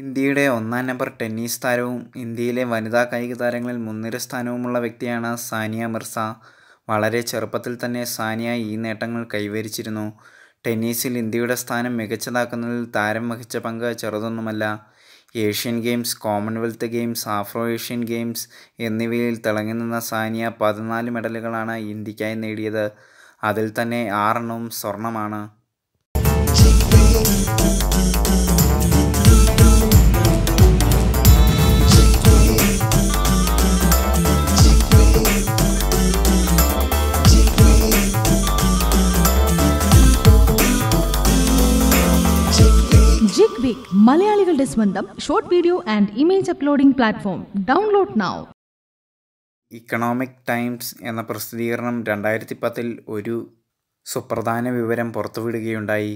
ഇന്ത്യയുടെ ഒന്നാം number tennis താരവും ഇന്ത്യയിലെ വനിതാ കായിക താരങ്ങളിൽ മുൻനിര സ്ഥാനവുമുള്ള വ്യക്തിയാണ് സാനിയ മിർസ വളരെ ചെറുപ്പത്തിൽ തന്നെ സാനിയ ഈ നേട്ടങ്ങൾ കൈവരിച്ചിരുന്നു ടെന്നീസിൽ ഇന്ത്യയുടെ സ്ഥാനം മികച്ചതാക്കുന്നതിൽ താരം വഹിച്ച പങ്ക് ചെറുതൊന്നുമല്ല Asian games Commonwealth games Afro Asian games എന്നിവയിൽ തിളങ്ങി നിന്ന സാനിയ പതിനാല് മെഡലുകളാണ് ഇന്ത്യക്കായി നേടിയത് അതിൽ തന്നെ ആറെണ്ണവും സ്വർണമാണ് വീക്ക് മലയാളികളുടെ സ്വന്തം short video and image uploading platform download now Economic Times എന്ന പ്രസിദ്ധീകരണം രണ്ടായിരത്തി പത്തിൽ ഒരു സുപ്രധാന വിവരം പുറത്തുവിടുകയുണ്ടായി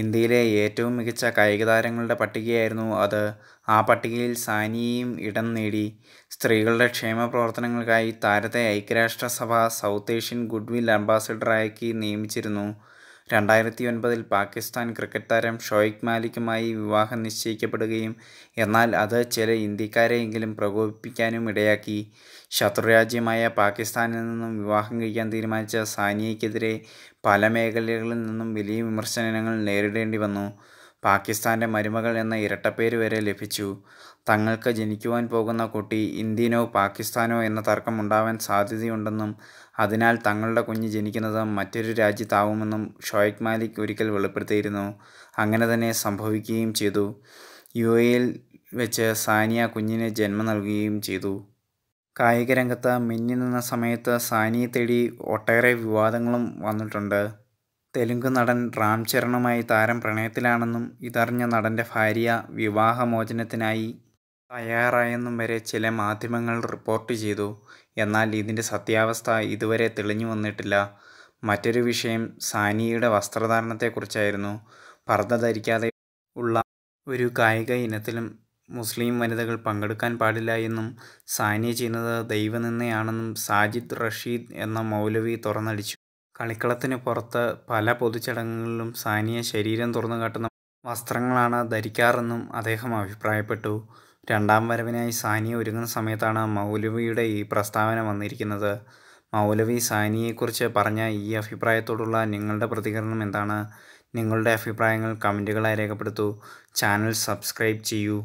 ഇന്ത്യയിലെ ഏറ്റവും മികച്ച കായിക താരങ്ങളുടെ പട്ടികയായിരുന്നു അത് ആ പട്ടികയിൽ സാനിയയും ഇടം നേടി സ്ത്രീകളുടെ ക്ഷേമ പ്രവർത്തനങ്ങൾക്കായി താരത്തെ ഐക്യരാഷ്ട്രസഭ സൗത്ത് ഏഷ്യൻ ഗുഡ്വിൽ അംബാസിഡറാക്കി നിയമിച്ചിരുന്നു രണ്ടായിരത്തി ഒൻപതിൽ പാകിസ്ഥാൻ ക്രിക്കറ്റ് താരം ഷോയിക് മാലിക്കുമായി വിവാഹം നിശ്ചയിക്കപ്പെടുകയും എന്നാൽ അത് ചില ഇന്ത്യക്കാരെയെങ്കിലും പ്രകോപിപ്പിക്കാനും ഇടയാക്കി ശത്രുരാജ്യമായ പാകിസ്ഥാനിൽ നിന്നും വിവാഹം കഴിക്കാൻ തീരുമാനിച്ച സാനിയയ്ക്കെതിരെ പല മേഖലകളിൽ നിന്നും വലിയ വിമർശനങ്ങൾ നേരിടേണ്ടി വന്നു പാകിസ്ഥാൻ്റെ മരുമകൾ എന്ന ഇരട്ടപ്പേര് വരെ ലഭിച്ചു തങ്ങൾക്ക് ജനിക്കുവാൻ പോകുന്ന കുട്ടി ഇന്ത്യനോ പാകിസ്ഥാനോ എന്ന തർക്കം ഉണ്ടാവാൻ സാധ്യതയുണ്ടെന്നും അതിനാൽ തങ്ങളുടെ കുഞ്ഞ് ജനിക്കുന്നത് മറ്റൊരു രാജ്യത്താവുമെന്നും ഷോയിക് മാലിക് ഒരിക്കൽ വെളിപ്പെടുത്തിയിരുന്നു അങ്ങനെ തന്നെ സംഭവിക്കുകയും ചെയ്തു യു എയിൽ വെച്ച് സാനിയ കുഞ്ഞിന് ജന്മം നൽകുകയും ചെയ്തു കായികരംഗത്ത് മിന്നി നിന്ന സമയത്ത് സാനിയെ തേടി ഒട്ടേറെ വിവാദങ്ങളും വന്നിട്ടുണ്ട് തെലുങ്ക് നടൻ റാം ചരണുമായി താരം പ്രണയത്തിലാണെന്നും ഇതറിഞ്ഞ നടൻ്റെ ഭാര്യ വിവാഹമോചനത്തിനായി തയ്യാറായെന്നും വരെ ചില മാധ്യമങ്ങൾ റിപ്പോർട്ട് ചെയ്തു എന്നാൽ ഇതിൻ്റെ സത്യാവസ്ഥ ഇതുവരെ തെളിഞ്ഞു വന്നിട്ടില്ല മറ്റൊരു വിഷയം സാനിയുടെ വസ്ത്രധാരണത്തെക്കുറിച്ചായിരുന്നു പർദ്ദ ധരിക്കാതെ ഉള്ള ഒരു കായിക ഇനത്തിലും മുസ്ലിം വനിതകൾ പങ്കെടുക്കാൻ പാടില്ല എന്നും സാനിയ ചെയ്യുന്നത് ദൈവനിന്നയാണെന്നും സാജിദ് റഷീദ് എന്ന മൗലവി തുറന്നടിച്ചു കളിക്കളത്തിന് പുറത്ത് പല പൊതുചടങ്ങുകളിലും സാനിയ ശരീരം തുറന്നു കാട്ടുന്ന വസ്ത്രങ്ങളാണ് ധരിക്കാറെന്നും അദ്ദേഹം അഭിപ്രായപ്പെട്ടു രണ്ടാം വരവിനായി സാനിയ ഒരുങ്ങുന്ന സമയത്താണ് മൗലവിയുടെ ഈ പ്രസ്താവന വന്നിരിക്കുന്നത് മൗലവി സാനിയെക്കുറിച്ച് പറഞ്ഞ ഈ അഭിപ്രായത്തോടുള്ള നിങ്ങളുടെ പ്രതികരണം എന്താണ് നിങ്ങളുടെ അഭിപ്രായങ്ങൾ കമൻറ്റുകളായി രേഖപ്പെടുത്തൂ ചാനൽ സബ്സ്ക്രൈബ് ചെയ്യൂ